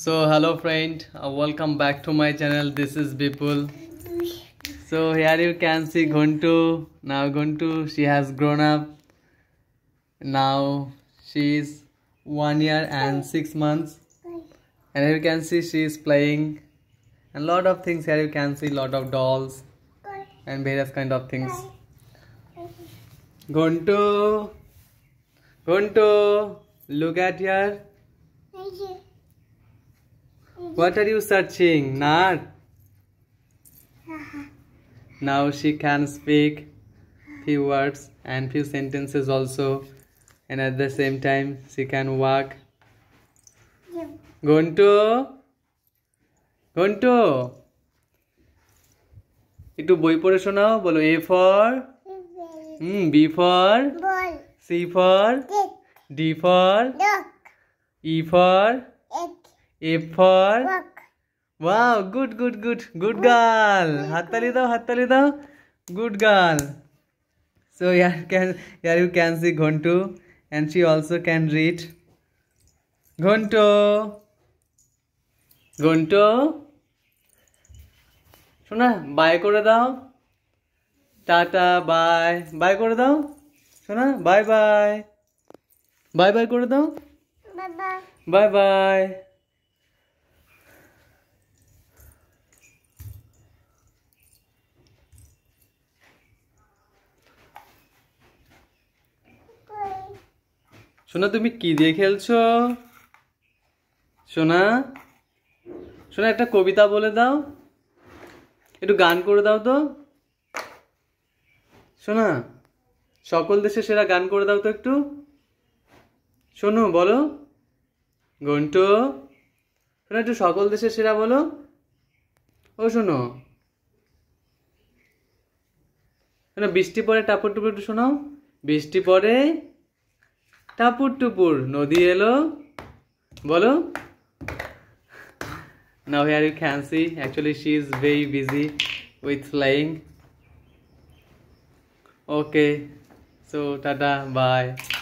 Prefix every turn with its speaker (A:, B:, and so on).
A: so hello friend uh, welcome back to my channel this is Bipul so here you can see Guntu now Guntu she has grown up now she is one year and six months and here you can see she is playing and lot of things here you can see lot of dolls and various kind of things Guntu Guntu look at here what are you searching? Nut. now she can speak few words and few sentences also and at the same time she can walk. Go Gonto? go into. বই boy শোনাও বলো A for hmm B for, C for, D for, E for. A for work. Wow, good, good, good, good girl. Hattali dao, hattali dao. Good girl. So yeah, can yeah you can see Gontu, and she also can read. Gontu, Gontu. শোনা bye করে দাও tata bye bye করে দাও শোনা bye bye bye bye করে দাও bye bye সোনা তুমি কি দিয়ে খেলছো সোনা সোনা একটা কবিতা বলে দাও একটু গান করে দাও তো সোনা সকল দেশে সেরা গান করে দাও তো একটু শোনো বলো গন্টু শোনো একটু সকল দেশে সেরা বলো ও শোনো শোনো বৃষ্টি পরে টাপড় টুপুর একটু শোনাও বৃষ্টি পরে টাপুর টুপুর নদী এলো বলো now here you can see actually she is very busy with flying okay so tada bye